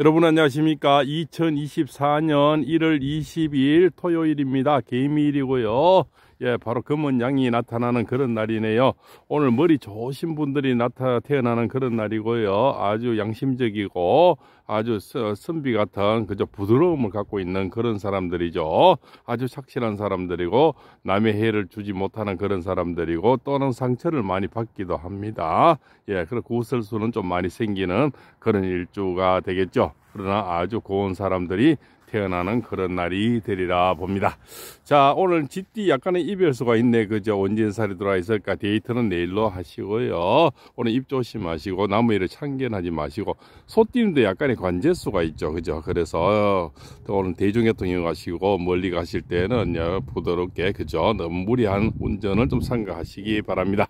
여러분 안녕하십니까 2024년 1월 2 0일 토요일입니다 개미일이고요 예, 바로 금은 양이 나타나는 그런 날이네요. 오늘 머리 좋으신 분들이 나타 태어나는 그런 날이고요. 아주 양심적이고 아주 선비 같은 그저 부드러움을 갖고 있는 그런 사람들이죠. 아주 착실한 사람들이고 남의 해를 주지 못하는 그런 사람들이고 또는 상처를 많이 받기도 합니다. 예, 그리고 구설수는 좀 많이 생기는 그런 일주가 되겠죠. 그러나 아주 고운 사람들이 태어나는 그런 날이 되리라 봅니다. 자, 오늘 GT 약간의 이별수가 있네. 그저 온진살이 들어와 있을까? 데이트는 내일로 하시고요. 오늘 입 조심하시고, 나무위를 참견하지 마시고, 소띠님도 약간의 관제수가 있죠. 그죠? 그래서, 오늘 대중교통 이용하시고, 멀리 가실 때는 부드럽게, 그죠? 너무 무리한 운전을 좀 삼가하시기 바랍니다.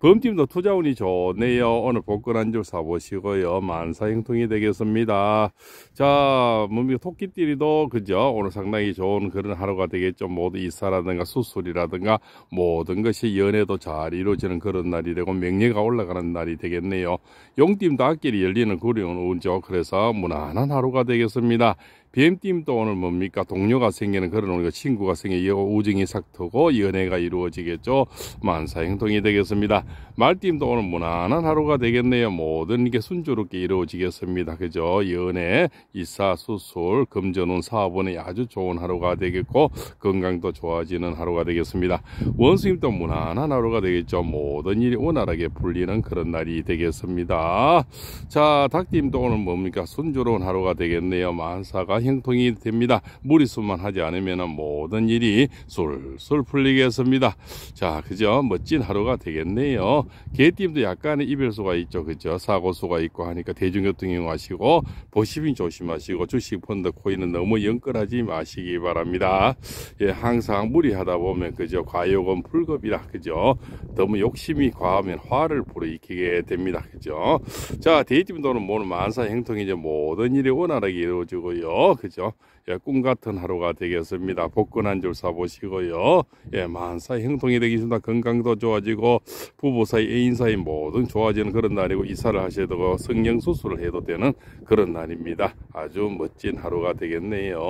범팀도 투자운이 좋네요. 오늘 복근 한 줄 사보시고요. 만사행통이 되겠습니다. 자, 뭡니까? 뭐, 뭐 토끼띠리도 하루도 그저 오늘 상당히 좋은 그런 하루가 되겠죠. 모두 이사라든가 수술이라든가 모든 것이 연애도 잘 이루어지는 그런 날이 되고 명예가 올라가는 날이 되겠네요. 용띠 닭길이 열리는 그룡 운죠. 그래서 무난한 하루가 되겠습니다. 뱀띠임도 오늘 뭡니까 동료가 생기는 그런 우리가 친구가 생겨고 우정이 싹트고 연애가 이루어지겠죠 만사행동이 되겠습니다 말띠임도 오늘 무난한 하루가 되겠네요 모든 게 순조롭게 이루어지겠습니다 그죠 연애 이사 수술 금전운 사업운이 아주 좋은 하루가 되겠고 건강도 좋아지는 하루가 되겠습니다 원수님도 무난한 하루가 되겠죠 모든 일이 원활하게 풀리는 그런 날이 되겠습니다 자 닭띠임도 오늘 뭡니까 순조로운 하루가 되겠네요 만사가 형통이 됩니다. 무리수만 하지 않으면 모든 일이 술술 풀리겠습니다. 자, 그죠? 멋진 하루가 되겠네요. 개띠도 약간의 이별수가 있죠. 그죠? 사고수가 있고 하니까 대중교통 이용하시고 보시빈 조심하시고 주식 펀드 코인은 너무 연끌하지 마시기 바랍니다. 예, 항상 무리하다 보면 그죠? 과욕은 불급이라 그죠? 너무 욕심이 과하면 화를 불어익히게 됩니다. 그죠? 자, 대입도는 모는 만사 행통이 이 모든 일이 원활하게 이루어지고요. 그죠? 예, 꿈 같은 하루가 되겠습니다. 복근 한 줄 사보시고요. 예, 만사 행동이 되겠습니다. 건강도 좋아지고 부부 사이, 애인 사이 모든 좋아지는 그런 날이고 이사를 하셔도 되고 성형 수술을 해도 되는 그런 날입니다. 아주 멋진 하루가 되겠네요.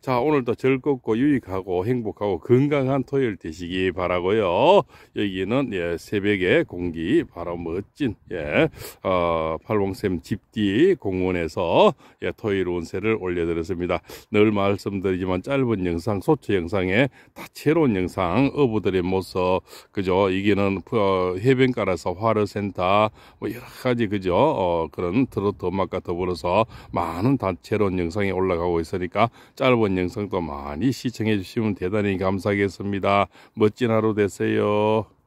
자, 오늘도 즐겁고 유익하고 행복하고 건강한 토요일 되시기 바라고요. 여기는 예, 새벽에 공기 바로 멋진 예, 어, 팔봉샘 집뒤 공원에서 예, 토요일 운세를 올려 올려드렸습니다. 늘 말씀드리지만 짧은 영상, 소초 영상에 다채로운 영상, 어부들의 모습, 그죠? 이게는 어, 해변가라서 화르센터뭐 여러 가지, 그죠? 어, 그런 트로트 음악과 더불어서 많은 다채로운 영상이 올라가고 있으니까 짧은 영상도 많이 시청해 주시면 대단히 감사하겠습니다. 멋진 하루 되세요.